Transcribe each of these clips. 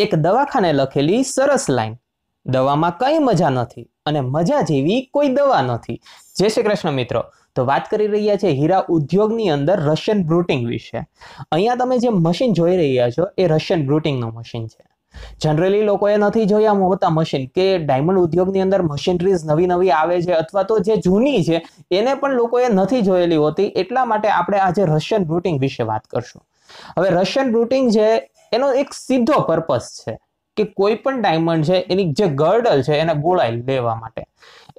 એક દવાખાને લખેલી સરસ લાઈન દવામાં કંઈ મજા નથી અને મજા જેવી કોઈ દવા નથી જય શ્રી કૃષ્ણ મિત્રો તો વાત કરી રહ્યા છે હીરા ઉદ્યોગની અંદર રશિયન બ્રુટિંગ વિશે અહીંયા તમે જે મશીન જોઈ રહ્યા છો એ રશિયન બ્રુટિંગનું મશીન છે જનરલી લોકોએ નથી જોયા હોતા મશીન કે ડાયમંડ ઉદ્યોગની અંદર મશીનરીઝ નવી નવી આવે છે અથવા તો જે જૂની છે એને પણ લોકોએ નથી જોયેલી હોતી એટલા માટે આપણે આજે રશિયન બ્રુટિંગ વિશે વાત કરશું હવે રશિયન બ્રુટિંગ છે એનો એક સીધો પર્પસ છે કે કોઈ પણ ડાયમંડ છે એની જે ગર્ડલ છે એને ગોળાઈ લેવા માટે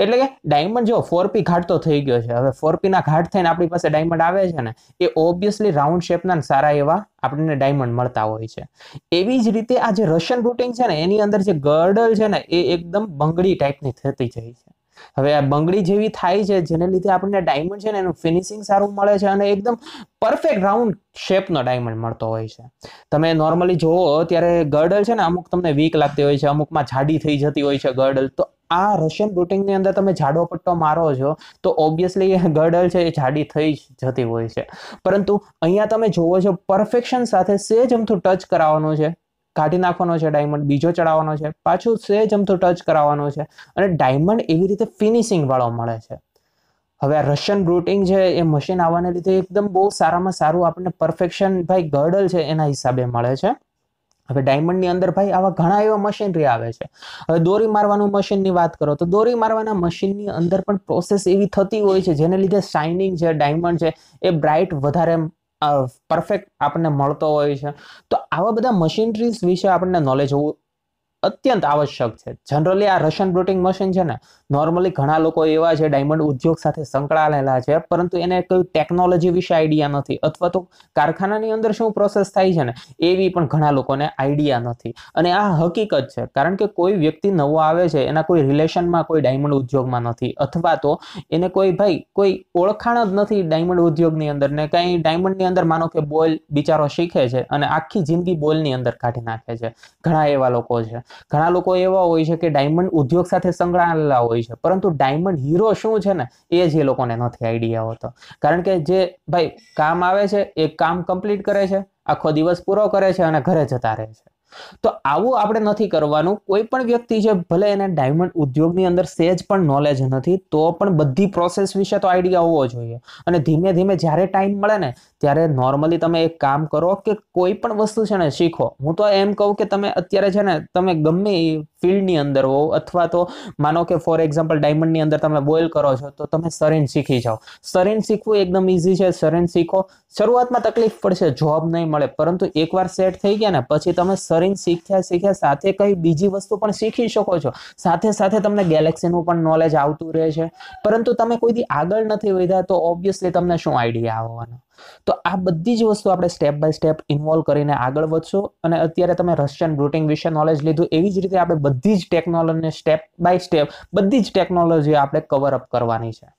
એટલે કે ડાયમંડ જો ફોરપી ઘાટ તો થઈ ગયો છે હવે ફોરપીના ઘાટ થઈને આપણી પાસે ડાયમંડ આવે છે ને એ ઓબ્વિયસલી રાઉન્ડ શેપના સારા એવા આપણને ડાયમંડ મળતા હોય છે એવી જ રીતે આ જે રશિયન રૂટિંગ છે ને એની અંદર જે ગર્ડલ છે ને એ એકદમ બંગડી ટાઈપની થતી જાય છે હવે આ બંગડી જેવી થાય છે જેને લીધે આપણને ડાયમંડ છે ને એનું ફિનિશિંગ સારું મળે છે અને એકદમ પરફેક્ટ રાઉન્ડ શેપનો ડાયમંડ મળતો હોય છે તમે નોર્મલી જુઓ ત્યારે ગર્ડલ છે ને અમુક તમને વીક લાગતી હોય છે અમુકમાં જાડી થઈ જતી હોય છે ગર્ડલ તો આ રશિયન બુટિંગની અંદર તમે જાડો પટ્ટો મારો છો તો ઓબ્વિયસલી ગર્ડલ છે એ જાડી થઈ જતી હોય છે પરંતુ અહીંયા તમે જુઓ છો પરફેક્શન સાથે સેજ અમથું ટચ કરાવવાનું છે કાઢી નાખવાનો છે ડાયમંડ બીજો ચડાવવાનો છે પાછું સેજ અમથું ટચ કરાવવાનો છે અને ડાયમંડ એવી રીતે ફિનિશિંગ વાળો મળે છે હવે આ રશિયન બ્રુટિંગ છે એ મશીન આવવાને લીધે એકદમ બહુ સારામાં સારું આપણને પરફેક્શન ભાઈ ગર્ડલ છે એના હિસાબે મળે છે હવે ડાયમંડની અંદર ભાઈ આવા ઘણા એવા મશીનરી આવે છે હવે દોરી મારવાનું મશીનની વાત કરો તો દોરી મારવાના મશીનની અંદર પણ પ્રોસેસ એવી થતી હોય છે જેને લીધે શાઇનિંગ છે ડાયમંડ છે એ બ્રાઇટ વધારે પરફેક્ટ આપણને મળતો હોય છે તો આવા બધા મશીનરીઝ વિશે આપણને નોલેજ હોવું અત્યંત આવશ્યક છે જનરલી આ રશિયન બ્રોટિંગ મશીન છે ને નોર્મલી ઘણા લોકો એવા છે ડાયમંડ ઉદ્યોગ સાથે સંકળાયેલા છે પરંતુ એને કોઈ ટેકનોલોજી વિશે આઈડિયા નથી અથવા તો કારખાનાની અંદર શું પ્રોસેસ થાય છે ને એવી પણ ઘણા લોકોને આઈડિયા નથી અને આ હકીકત છે કારણ કે કોઈ વ્યક્તિ નવો આવે છે એના કોઈ રિલેશનમાં કોઈ ડાયમંડ ઉદ્યોગમાં નથી અથવા તો એને કોઈ ભાઈ કોઈ ઓળખાણ જ નથી ડાયમંડ ઉદ્યોગની અંદર ને કંઈ ડાયમંડની અંદર માનો કે બોલ બિચારો શીખે છે અને આખી જિંદગી બોલની અંદર કાઢી નાખે છે ઘણા એવા લોકો છે ઘણા લોકો એવા હોય છે કે ડાયમંડ ઉદ્યોગ સાથે સંકળાયેલા હોય છે પરંતુ ડાયમંડ હીરો શું છે ને એ જ એ લોકોને નથી આઈડિયા હોતો કારણ કે જે ભાઈ કામ આવે છે એ કામ કમ્પ્લીટ કરે છે આખો દિવસ પૂરો કરે છે અને ઘરે જતા રહે છે તો આવું આપણે નથી કરવાનું કોઈ પણ વ્યક્તિ છે ભલે એને ડાયમંડ ઉદ્યોગની અંદર સેજ પણ નોલેજ નથી તો પણ બધી પ્રોસેસ વિશે તો આઈડિયા હોવો જોઈએ અને ધીમે ધીમે જ્યારે ટાઈમ મળે ને ત્યારે નોર્મલી તમે એક કામ કરો કે કોઈ પણ વસ્તુ છે ને શીખો હું તો એમ કહું કે તમે અત્યારે છે ને તમે ગમે એ ફિલ્ડની અંદર હો અથવા તો માનો કે ફોર એક્ઝામ્પલ ડાયમંડની અંદર તમે બોઇલ કરો છો તો તમે સરેન શીખી જાઓ સરેન શીખવું એકદમ ઇઝી છે સરેન શીખો શરૂઆતમાં તકલીફ પડશે જોબ નહીં મળે પરંતુ એકવાર સેટ થઈ ગયા ને પછી તમે સરેન કરીને શીખ્યા શીખ્યા સાથે કઈ બીજી વસ્તુ પણ શીખી શકો છો સાથે સાથે તમને ગેલેક્સીનું પણ નોલેજ આવતું રહે છે પરંતુ તમે કોઈ કોઈથી આગળ નથી વધ્યા તો ઓબ્વિયસલી તમને શું આઈડિયા આવવાનો તો આ બધી જ વસ્તુ આપણે સ્ટેપ બાય સ્ટેપ ઇન્વોલ્વ કરીને આગળ વધશો અને અત્યારે તમે રશિયન રૂટિંગ વિશે નોલેજ લીધું એવી જ રીતે આપણે બધી જ ટેકનોલોજીને સ્ટેપ બાય સ્ટેપ બધી જ ટેકનોલોજી આપણે કવર અપ કરવાની છે